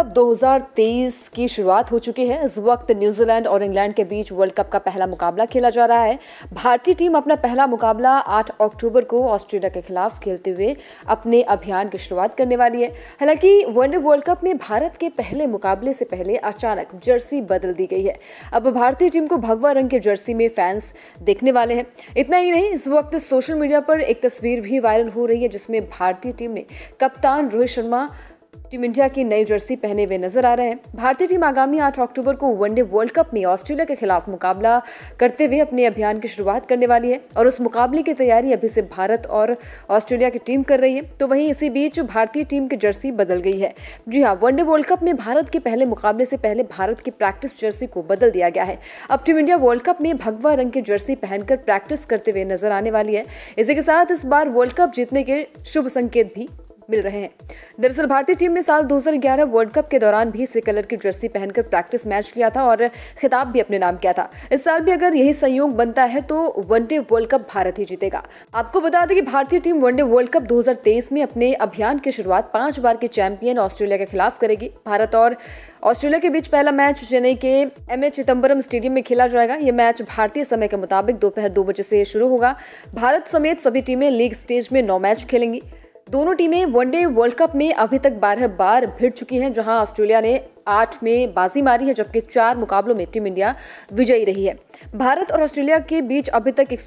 cup 2023 की शुरुआत हो चुकी है इस वक्त न्यूजीलैंड और इंग्लैंड के बीच वर्ल्ड कप का पहला मुकाबला खेला जा रहा है भारतीय टीम अपना पहला मुकाबला 8 अक्टूबर को ऑस्ट्रेलिया के खिलाफ खेलते हुए अपने अभियान की शुरुआत करने वाली है हालांकि वनडे वर्ल्ड कप में भारत के पहले मुकाबले से पहले अचानक जर्सी बदल दी गई है अब भारतीय टीम को भगवा रंग की जर्सी में फैंस देखने वाले हैं इतना ही नहीं इस वक्त सोशल मीडिया पर एक तस्वीर भी वायरल हो रही है जिसमें भारतीय टीम ने कप्तान रोहित शर्मा टीम इंडिया की नई जर्सी पहने हुए नजर आ रहे हैं भारतीय टीम आगामी 8 अक्टूबर को वनडे वर्ल्ड कप में ऑस्ट्रेलिया के खिलाफ मुकाबला करते हुए अपने अभियान की शुरुआत करने वाली है और उस मुकाबले की तैयारी अभी से भारत और ऑस्ट्रेलिया की टीम कर रही है तो वहीं इसी बीच भारतीय टीम की जर्सी बदल गई है जी हाँ वनडे वर्ल्ड कप में भारत के पहले मुकाबले से पहले भारत की प्रैक्टिस जर्सी को बदल दिया गया है अब टीम इंडिया वर्ल्ड कप में भगवा रंग की जर्सी पहनकर प्रैक्टिस करते हुए नजर आने वाली है इसी के साथ इस बार वर्ल्ड कप जीतने के शुभ संकेत भी मिल रहे हैं दरअसल भारतीय टीम ने साल 2011 वर्ल्ड कप के दौरान भी इसी कलर की जर्सी पहनकर प्रैक्टिस मैच किया था और खिताब भी अपने नाम किया था इस साल भी अगर यही संयोग बनता है तो वनडे वर्ल्ड कप भारत ही जीतेगा आपको बता दें कि भारतीय टीम वनडे वर्ल्ड कप 2023 में अपने अभियान की शुरुआत पांच बार के चैंपियन ऑस्ट्रेलिया के खिलाफ करेगी भारत और ऑस्ट्रेलिया के बीच पहला मैच चेन्नई के एम एच चिदम्बरम स्टेडियम में खेला जाएगा यह मैच भारतीय समय के मुताबिक दोपहर दो बजे से शुरू होगा भारत समेत सभी टीमें लीग स्टेज में नौ मैच खेलेंगी दोनों टीमें वनडे वर्ल्ड कप में अभी तक बारह बार भिड़ चुकी हैं जहां ऑस्ट्रेलिया ने आठ में बाजी मारी है जबकि चार मुकाबलों में टीम इंडिया विजयी रही है भारत और ऑस्ट्रेलिया के बीच अभी तक एक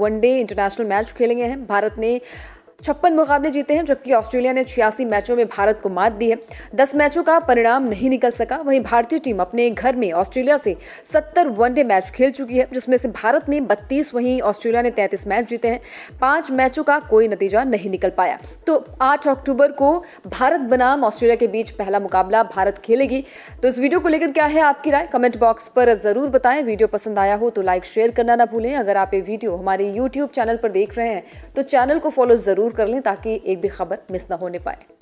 वनडे इंटरनेशनल मैच खेले गए हैं भारत ने छप्पन मुकाबले जीते हैं जबकि ऑस्ट्रेलिया ने छियासी मैचों में भारत को मात दी है दस मैचों का परिणाम नहीं निकल सका वहीं भारतीय टीम अपने घर में ऑस्ट्रेलिया से सत्तर वनडे मैच खेल चुकी है जिसमें से भारत ने बत्तीस वहीं ऑस्ट्रेलिया ने तैंतीस मैच जीते हैं पांच मैचों का कोई नतीजा नहीं निकल पाया तो आठ अक्टूबर को भारत बनाम ऑस्ट्रेलिया के बीच पहला मुकाबला भारत खेलेगी तो इस वीडियो को लेकर क्या है आपकी राय कमेंट बॉक्स पर जरूर बताएं वीडियो पसंद आया हो तो लाइक शेयर करना ना भूलें अगर आप ये वीडियो हमारे यूट्यूब चैनल पर देख रहे हैं तो चैनल को फॉलो जरूर कर लें ताकि एक भी खबर मिस ना होने पाए